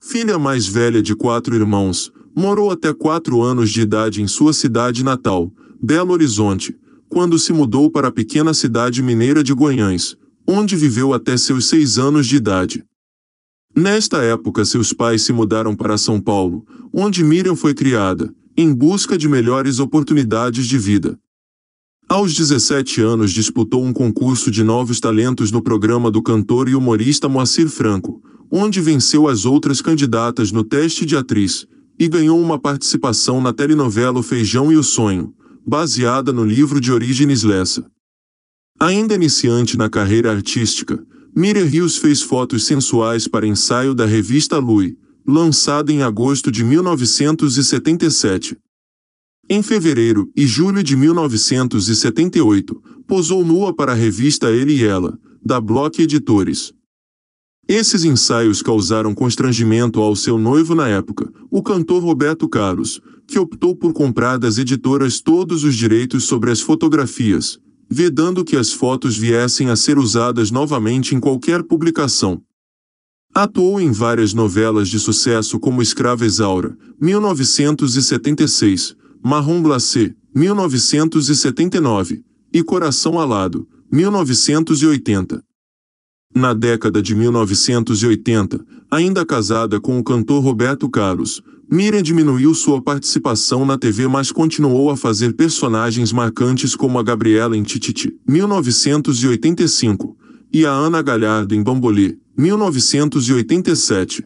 filha mais velha de quatro irmãos, morou até quatro anos de idade em sua cidade natal, Belo Horizonte, quando se mudou para a pequena cidade mineira de Goiânia, onde viveu até seus seis anos de idade. Nesta época, seus pais se mudaram para São Paulo, onde Miriam foi criada, em busca de melhores oportunidades de vida. Aos 17 anos, disputou um concurso de novos talentos no programa do cantor e humorista Moacir Franco, onde venceu as outras candidatas no teste de atriz e ganhou uma participação na telenovela o Feijão e o Sonho, baseada no livro de origens Lessa. Ainda iniciante na carreira artística, Miriam Rios fez fotos sensuais para ensaio da revista Lui, lançada em agosto de 1977. Em fevereiro e julho de 1978, posou nua para a revista Ele e Ela, da Block Editores. Esses ensaios causaram constrangimento ao seu noivo na época, o cantor Roberto Carlos, que optou por comprar das editoras todos os direitos sobre as fotografias, vedando que as fotos viessem a ser usadas novamente em qualquer publicação. Atuou em várias novelas de sucesso como Escrava Isaura, 1976, Marrom Glacé, 1979 e Coração Alado, 1980. Na década de 1980, ainda casada com o cantor Roberto Carlos, Miriam diminuiu sua participação na TV mas continuou a fazer personagens marcantes como a Gabriela em Tititi, 1985, e a Ana Galhardo em Bambolê, 1987.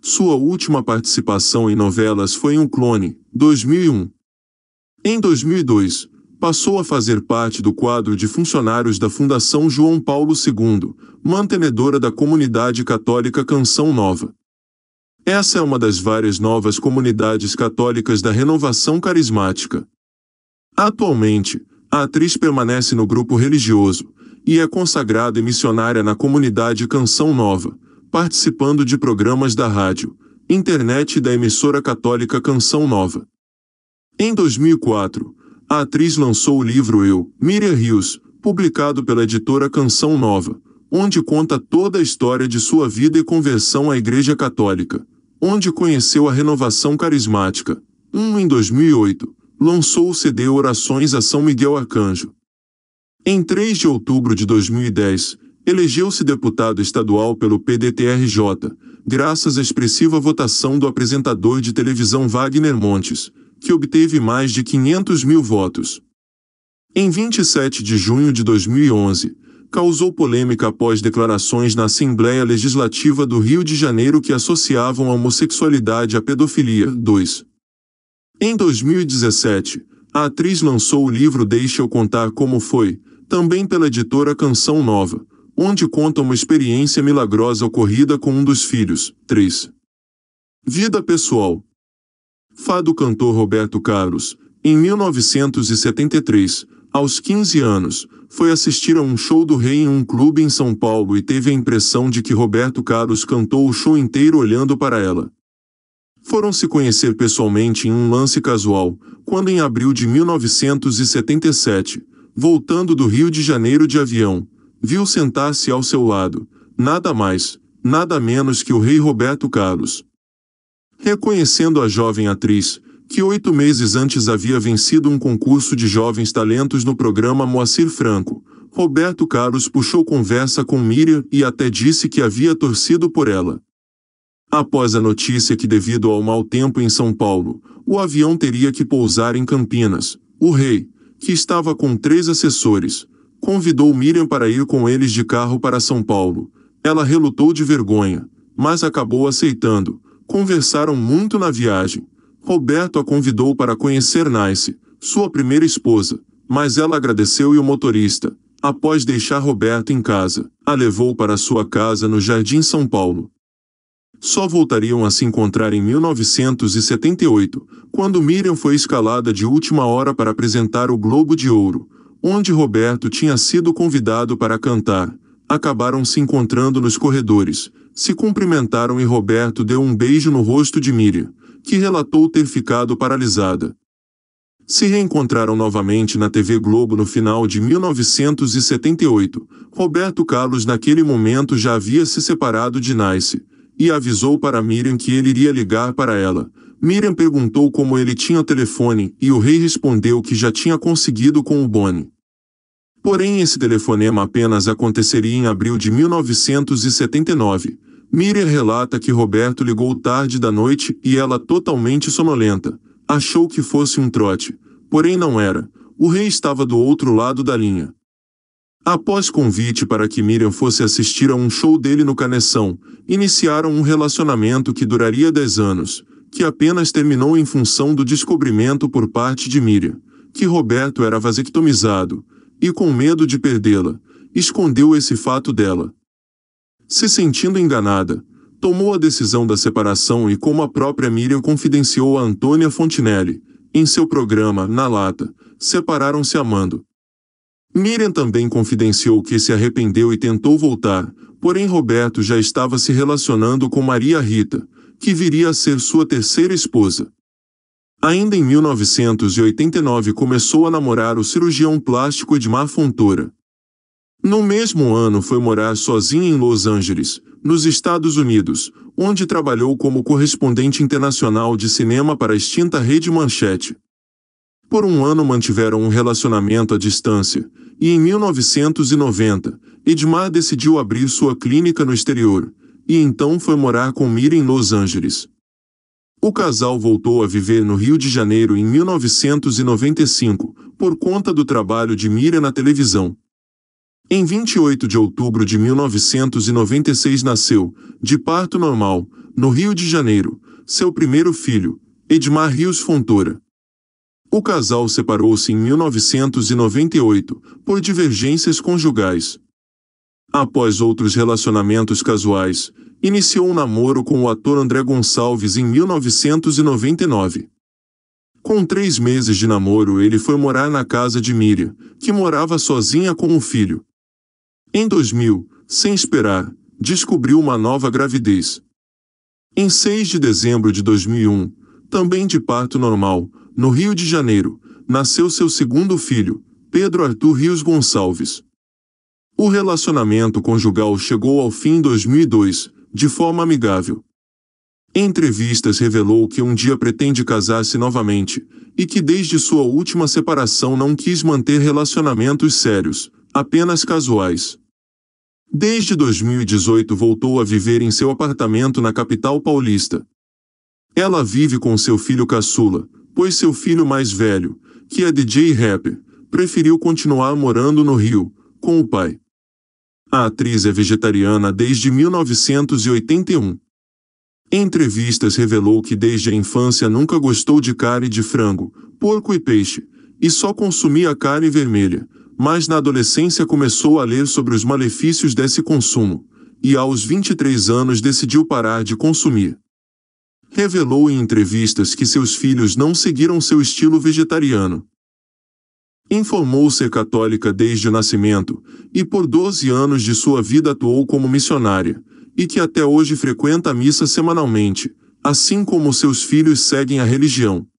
Sua última participação em novelas foi em um Clone, 2001. Em 2002, passou a fazer parte do quadro de funcionários da Fundação João Paulo II, mantenedora da comunidade católica Canção Nova. Essa é uma das várias novas comunidades católicas da renovação carismática. Atualmente, a atriz permanece no grupo religioso e é consagrada e missionária na comunidade Canção Nova, participando de programas da rádio, internet e da emissora católica Canção Nova. Em 2004, a atriz lançou o livro Eu, Miriam Rios, publicado pela editora Canção Nova, onde conta toda a história de sua vida e conversão à Igreja Católica, onde conheceu a renovação carismática. Um em 2008, lançou o CD Orações a São Miguel Arcanjo. Em 3 de outubro de 2010, elegeu-se deputado estadual pelo PDTRJ, graças à expressiva votação do apresentador de televisão Wagner Montes, que obteve mais de 500 mil votos. Em 27 de junho de 2011, causou polêmica após declarações na Assembleia Legislativa do Rio de Janeiro que associavam a homossexualidade à pedofilia. 2. Em 2017, a atriz lançou o livro Deixa Eu Contar Como Foi, também pela editora Canção Nova, onde conta uma experiência milagrosa ocorrida com um dos filhos. 3. Vida pessoal. Fado cantor Roberto Carlos, em 1973, aos 15 anos, foi assistir a um show do rei em um clube em São Paulo e teve a impressão de que Roberto Carlos cantou o show inteiro olhando para ela. Foram se conhecer pessoalmente em um lance casual, quando em abril de 1977, voltando do Rio de Janeiro de avião, viu sentar-se ao seu lado, nada mais, nada menos que o rei Roberto Carlos reconhecendo a jovem atriz, que oito meses antes havia vencido um concurso de jovens talentos no programa Moacir Franco. Roberto Carlos puxou conversa com Miriam e até disse que havia torcido por ela. Após a notícia que, devido ao mau tempo em São Paulo, o avião teria que pousar em Campinas, o rei, que estava com três assessores, convidou Miriam para ir com eles de carro para São Paulo. Ela relutou de vergonha, mas acabou aceitando Conversaram muito na viagem. Roberto a convidou para conhecer Nice, sua primeira esposa, mas ela agradeceu e o motorista, após deixar Roberto em casa, a levou para sua casa no Jardim São Paulo. Só voltariam a se encontrar em 1978, quando Miriam foi escalada de última hora para apresentar o Globo de Ouro, onde Roberto tinha sido convidado para cantar. Acabaram se encontrando nos corredores, se cumprimentaram e Roberto deu um beijo no rosto de Miriam, que relatou ter ficado paralisada. Se reencontraram novamente na TV Globo no final de 1978. Roberto Carlos naquele momento já havia se separado de Nice e avisou para Miriam que ele iria ligar para ela. Miriam perguntou como ele tinha telefone e o rei respondeu que já tinha conseguido com o Bonnie. Porém esse telefonema apenas aconteceria em abril de 1979. Miriam relata que Roberto ligou tarde da noite e ela, totalmente sonolenta, achou que fosse um trote, porém não era. O rei estava do outro lado da linha. Após convite para que Miriam fosse assistir a um show dele no Caneção, iniciaram um relacionamento que duraria 10 anos, que apenas terminou em função do descobrimento por parte de Miriam, que Roberto era vasectomizado, e com medo de perdê-la, escondeu esse fato dela. Se sentindo enganada, tomou a decisão da separação e como a própria Miriam confidenciou a Antônia Fontinelli, em seu programa Na Lata, separaram-se amando. Miriam também confidenciou que se arrependeu e tentou voltar, porém Roberto já estava se relacionando com Maria Rita, que viria a ser sua terceira esposa. Ainda em 1989 começou a namorar o cirurgião plástico Edmar Fontoura. No mesmo ano foi morar sozinha em Los Angeles, nos Estados Unidos, onde trabalhou como correspondente internacional de cinema para a extinta Rede Manchete. Por um ano mantiveram um relacionamento à distância, e em 1990, Edmar decidiu abrir sua clínica no exterior, e então foi morar com Mira em Los Angeles. O casal voltou a viver no Rio de Janeiro em 1995, por conta do trabalho de Mira na televisão. Em 28 de outubro de 1996 nasceu, de parto normal, no Rio de Janeiro, seu primeiro filho, Edmar Rios Fontoura. O casal separou-se em 1998, por divergências conjugais. Após outros relacionamentos casuais, iniciou um namoro com o ator André Gonçalves em 1999. Com três meses de namoro, ele foi morar na casa de Miriam, que morava sozinha com um filho. Em 2000, sem esperar, descobriu uma nova gravidez. Em 6 de dezembro de 2001, também de parto normal, no Rio de Janeiro, nasceu seu segundo filho, Pedro Arthur Rios Gonçalves. O relacionamento conjugal chegou ao fim em 2002, de forma amigável. Em entrevistas revelou que um dia pretende casar-se novamente e que desde sua última separação não quis manter relacionamentos sérios, apenas casuais. Desde 2018 voltou a viver em seu apartamento na capital paulista. Ela vive com seu filho caçula, pois seu filho mais velho, que é DJ rapper, preferiu continuar morando no Rio, com o pai. A atriz é vegetariana desde 1981. Em entrevistas revelou que desde a infância nunca gostou de carne de frango, porco e peixe, e só consumia carne vermelha, mas na adolescência começou a ler sobre os malefícios desse consumo, e aos 23 anos decidiu parar de consumir. Revelou em entrevistas que seus filhos não seguiram seu estilo vegetariano, Informou ser católica desde o nascimento e por 12 anos de sua vida atuou como missionária, e que até hoje frequenta a missa semanalmente, assim como seus filhos seguem a religião.